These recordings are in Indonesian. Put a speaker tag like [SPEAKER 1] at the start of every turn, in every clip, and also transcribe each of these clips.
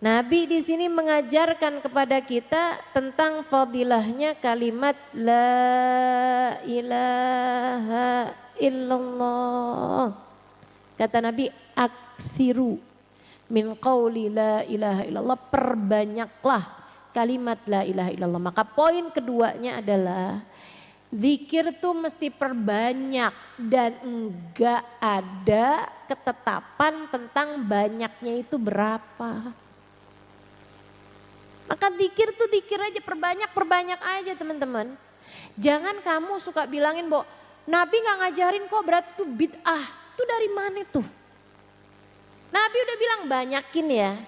[SPEAKER 1] Nabi di sini mengajarkan kepada kita tentang fadilahnya kalimat la ilaha illallah. Kata Nabi aksiru min qawli la ilaha illallah perbanyaklah kalimat la ilaha illallah. Maka poin keduanya adalah Zikir itu mesti perbanyak dan enggak ada ketetapan tentang banyaknya itu berapa. Maka dikir tuh dikir aja, perbanyak-perbanyak aja teman-teman. Jangan kamu suka bilangin, Bo, Nabi gak ngajarin kok berarti tuh bid'ah. Itu dari mana tuh? Nabi udah bilang banyakin ya.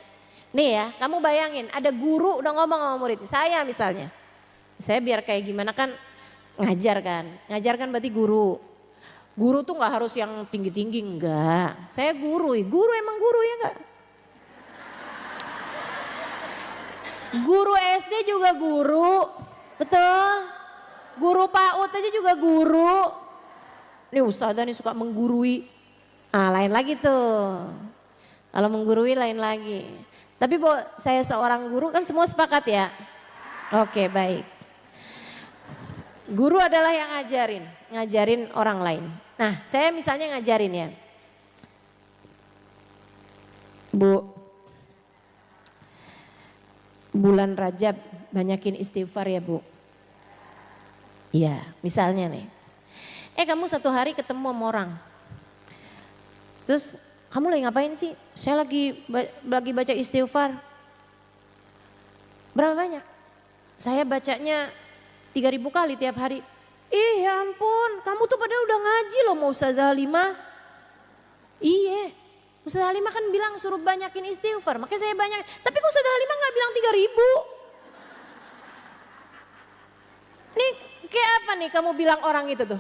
[SPEAKER 1] Nih ya, kamu bayangin ada guru udah ngomong sama murid. Saya misalnya. Saya biar kayak gimana kan ngajar kan. Ngajar kan berarti guru. Guru tuh gak harus yang tinggi-tinggi, enggak. Saya guru, guru emang guru ya enggak. Guru SD juga guru, betul? Guru PAUD aja juga guru. Ini ustazah nih suka menggurui. Ah lain lagi tuh. Kalau menggurui lain lagi. Tapi bu, saya seorang guru kan semua sepakat ya? Oke baik. Guru adalah yang ngajarin, ngajarin orang lain. Nah saya misalnya ngajarin ya. Bu, bulan Rajab banyakin istighfar ya Bu. Iya, misalnya nih. Eh kamu satu hari ketemu sama orang. Terus kamu lagi ngapain sih? Saya lagi lagi baca istighfar. Berapa banyak? Saya bacanya 3000 kali tiap hari. Ih ya ampun, kamu tuh padahal udah ngaji loh mau Ustazah Lima. Iya, Ustaz Halimah kan bilang suruh banyakin istighfar, makanya saya banyak. Tapi kok Ustaz Halimah gak bilang 3000 ribu? Nih kayak apa nih kamu bilang orang itu tuh?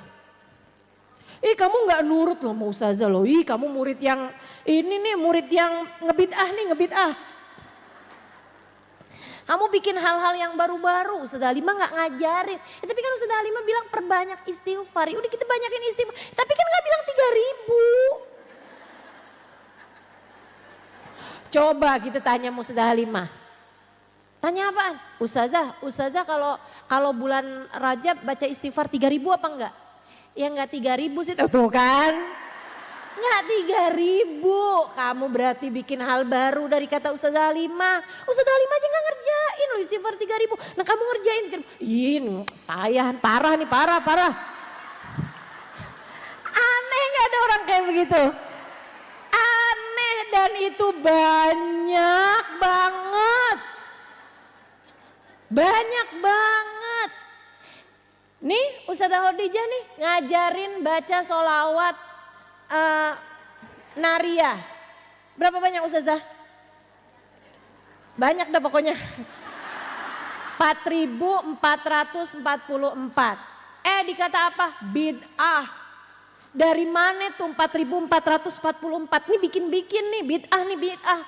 [SPEAKER 1] Ih kamu gak nurut loh mau ustazah loh. Ih kamu murid yang ini nih murid yang ah nih ah. Kamu bikin hal-hal yang baru-baru. Ustaz Halimah gak ngajarin. Ya, tapi kan Ustaz Halimah bilang perbanyak istighfar. Ya udah kita banyakin istighfar. Tapi kan gak bilang tiga ribu. Coba kita tanya Musda Halimah. Tanya apa? Ustazah, Ustazah kalau kalau bulan Rajab baca istighfar 3000 apa enggak? Ya enggak 3000 sih tuh kan. Enggak 3000. Kamu berarti bikin hal baru dari kata Ustazah Halimah. Ustazah Halimah aja enggak ngerjain loh istighfar 3000. Nah kamu ngerjain. Ih, payah, parah nih, parah, parah. Aneh enggak ada orang kayak begitu dan itu banyak banget. Banyak banget. Nih Ustazah Khadijah nih ngajarin baca solawat uh, eh, Naria. Berapa banyak Ustazah? Banyak dah pokoknya. 4444. Eh dikata apa? Bid'ah dari mana tuh 4444 nih bikin-bikin nih bid'ah nih bid'ah.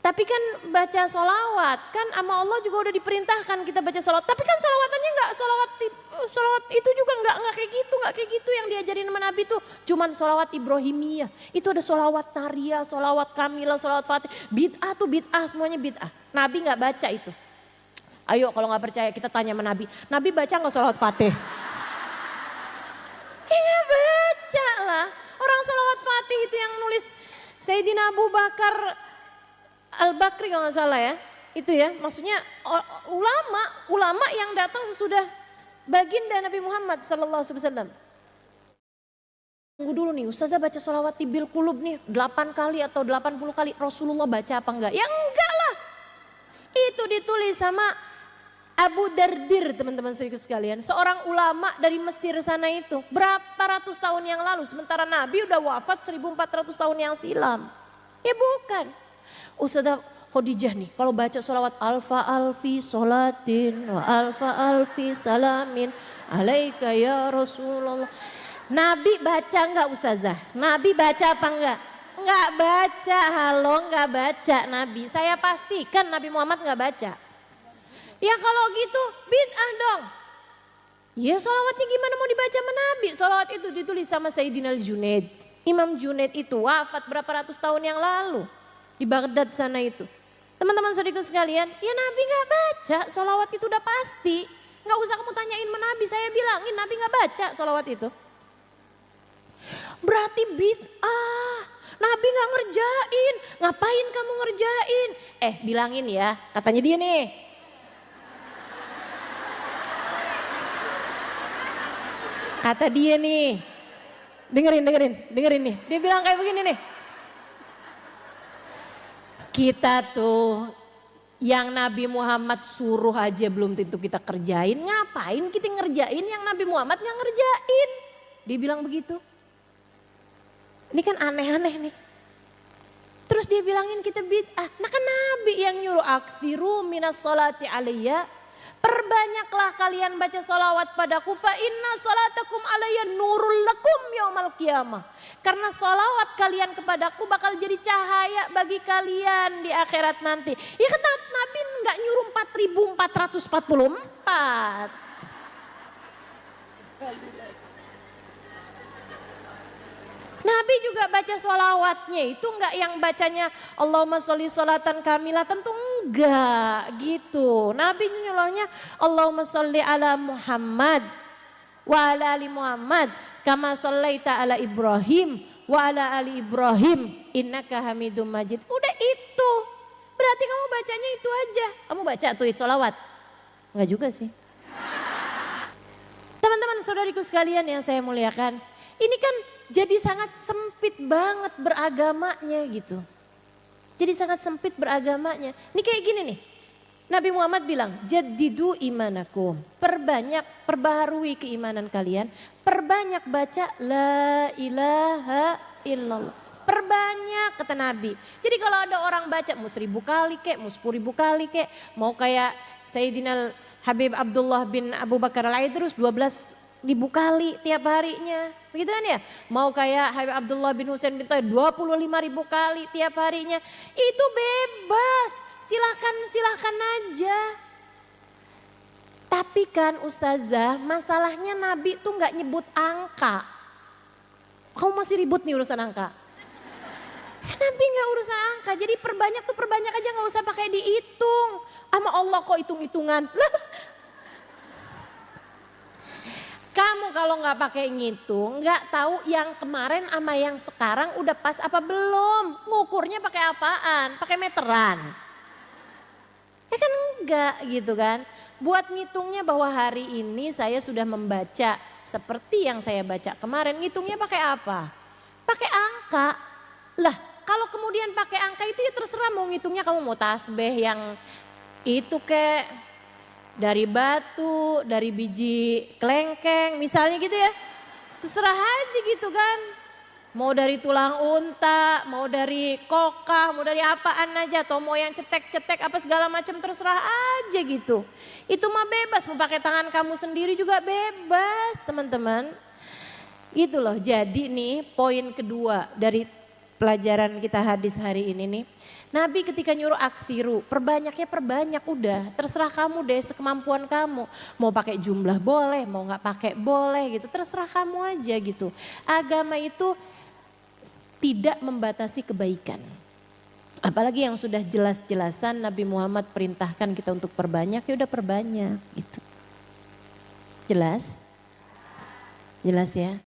[SPEAKER 1] Tapi kan baca solawat kan sama Allah juga udah diperintahkan kita baca solawat. Tapi kan solawatannya nggak solawat solawat itu juga nggak nggak kayak gitu nggak kayak gitu yang diajarin sama Nabi tuh. Cuman solawat Ibrahimiyah itu ada solawat Taria, solawat Kamila, solawat Fatih. Bid'ah tuh bid'ah semuanya bid'ah. Nabi nggak baca itu. Ayo kalau nggak percaya kita tanya sama Nabi. Nabi baca nggak solawat Fatih? Fatih itu yang nulis Sayyidina Abu Bakar Al-Bakri kalau nggak salah ya. Itu ya, maksudnya ulama, ulama yang datang sesudah baginda Nabi Muhammad sallallahu alaihi wasallam. Tunggu dulu nih, Ustazah baca sholawat tibil kulub nih 8 kali atau 80 kali Rasulullah baca apa enggak? Ya enggak lah. Itu ditulis sama Abu Dardir teman-teman saudara sekalian, seorang ulama dari Mesir sana itu berapa ratus tahun yang lalu sementara Nabi udah wafat 1400 tahun yang silam. Ya bukan. Ustazah Khadijah nih kalau baca sholawat alfa alfi sholatin wa alfa alfi salamin alaika ya Rasulullah. Nabi baca enggak Ustazah? Nabi baca apa enggak? Enggak baca, halo enggak baca Nabi. Saya pastikan Nabi Muhammad enggak baca. Ya kalau gitu bid'ah dong. Ya solawatnya gimana mau dibaca sama Nabi? Solawat itu ditulis sama Sayyidina Al-Junaid. Imam Junaid itu wafat berapa ratus tahun yang lalu. Di Baghdad sana itu. Teman-teman saudaraku sekalian, ya Nabi nggak baca, solawat itu udah pasti. Gak usah kamu tanyain sama Nabi, saya bilangin Nabi nggak baca solawat itu. Berarti bid'ah, Nabi nggak ngerjain, ngapain kamu ngerjain? Eh bilangin ya, katanya dia nih, kata dia nih. Dengerin, dengerin, dengerin nih. Dia bilang kayak begini nih. Kita tuh yang Nabi Muhammad suruh aja belum tentu kita kerjain, ngapain kita ngerjain yang Nabi Muhammad nggak ngerjain? Dia bilang begitu. Ini kan aneh-aneh nih. Terus dia bilangin kita bid'ah. Nah kan Nabi yang nyuruh aksiru minas salati aliyah Perbanyaklah kalian baca solawat padaku. Fa inna solatakum alaiya nurul lakum yaumal kiamah. Karena solawat kalian kepadaku bakal jadi cahaya bagi kalian di akhirat nanti. Ya kata Nabi nggak nyuruh 4444. Nabi juga baca solawatnya itu nggak yang bacanya Allahumma sholli sholatan kamilah tentu Enggak gitu. Nabi nyolongnya Allahumma sholli ala Muhammad wa ala ali Muhammad kama sallaita ala Ibrahim wa ala ali Ibrahim innaka Hamidum Majid. Udah itu. Berarti kamu bacanya itu aja. Kamu baca tuh itu selawat. Enggak juga sih. Teman-teman saudariku sekalian yang saya muliakan, ini kan jadi sangat sempit banget beragamanya gitu. Jadi sangat sempit beragamanya. Ini kayak gini nih. Nabi Muhammad bilang, jadidu imanakum. Perbanyak, perbaharui keimanan kalian. Perbanyak baca la ilaha illallah. Perbanyak kata Nabi. Jadi kalau ada orang baca mau seribu kali kek, mau sepuluh ribu kali kek. Mau kayak Sayyidina Habib Abdullah bin Abu Bakar al terus 12 dibukali tiap harinya. Begitu kan ya? Mau kayak Habib Abdullah bin Husain bin Tawai 25 ribu kali tiap harinya. Itu bebas. Silahkan, silahkan aja. Tapi kan Ustazah masalahnya Nabi tuh nggak nyebut angka. Kamu masih ribut nih urusan angka. Kan Nabi nggak urusan angka, jadi perbanyak tuh perbanyak aja nggak usah pakai dihitung. Sama Allah kok hitung-hitungan. Lah Kamu kalau nggak pakai ngitung, nggak tahu yang kemarin sama yang sekarang udah pas apa belum. Ngukurnya pakai apaan? Pakai meteran. Ya kan enggak gitu kan. Buat ngitungnya bahwa hari ini saya sudah membaca seperti yang saya baca kemarin. Ngitungnya pakai apa? Pakai angka. Lah kalau kemudian pakai angka itu ya terserah mau ngitungnya kamu mau tasbih yang itu kayak dari batu, dari biji kelengkeng misalnya gitu ya. Terserah aja gitu kan. Mau dari tulang unta, mau dari kokah, mau dari apaan aja. Atau mau yang cetek-cetek apa segala macam terserah aja gitu. Itu mah bebas, mau pakai tangan kamu sendiri juga bebas teman-teman. Itu loh, jadi nih poin kedua dari pelajaran kita hadis hari ini nih. Nabi ketika nyuruh aksiru, perbanyaknya perbanyak udah, terserah kamu deh sekemampuan kamu. Mau pakai jumlah boleh, mau nggak pakai boleh gitu, terserah kamu aja gitu. Agama itu tidak membatasi kebaikan. Apalagi yang sudah jelas-jelasan Nabi Muhammad perintahkan kita untuk perbanyak, ya udah perbanyak gitu. Jelas? Jelas ya?